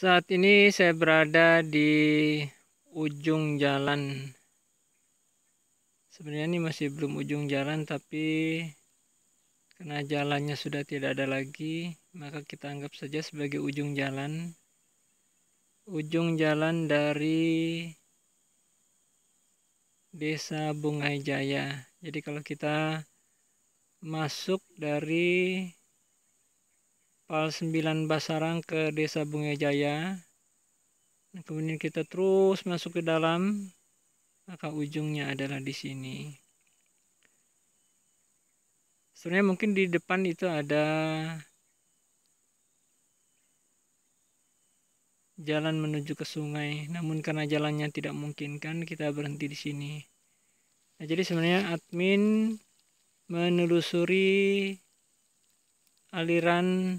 Saat ini saya berada di ujung jalan. Sebenarnya ini masih belum ujung jalan tapi karena jalannya sudah tidak ada lagi, maka kita anggap saja sebagai ujung jalan. Ujung jalan dari Desa Bungai Jaya. Jadi kalau kita masuk dari Pal 9 Basarang ke Desa Bunga Jaya. Nah, kemudian kita terus masuk ke dalam, maka ujungnya adalah di sini. Sebenarnya mungkin di depan itu ada jalan menuju ke sungai, namun karena jalannya tidak mungkin kan, kita berhenti di sini. Nah, jadi sebenarnya admin menelusuri aliran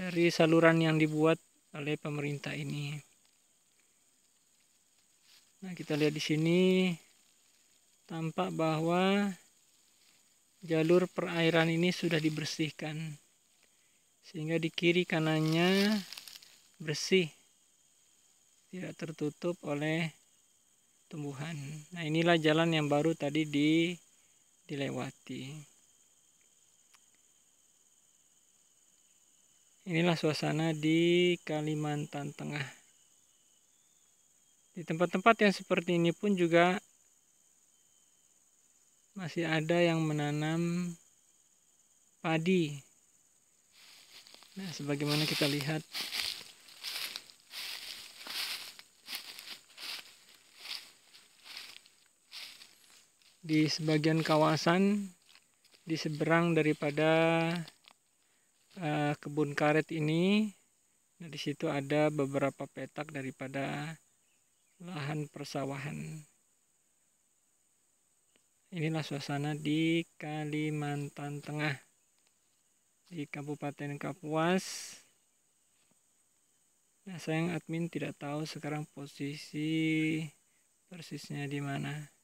dari saluran yang dibuat oleh pemerintah ini. Nah, kita lihat di sini tampak bahwa jalur perairan ini sudah dibersihkan sehingga di kiri kanannya bersih tidak tertutup oleh tumbuhan. Nah, inilah jalan yang baru tadi di dilewati. Inilah suasana di Kalimantan Tengah. Di tempat-tempat yang seperti ini pun juga masih ada yang menanam padi. Nah, sebagaimana kita lihat di sebagian kawasan di seberang daripada uh, kebun karet ini nah, di situ ada beberapa petak daripada lahan persawahan inilah suasana di Kalimantan Tengah di Kabupaten Kapuas nah sayang admin tidak tahu sekarang posisi persisnya di mana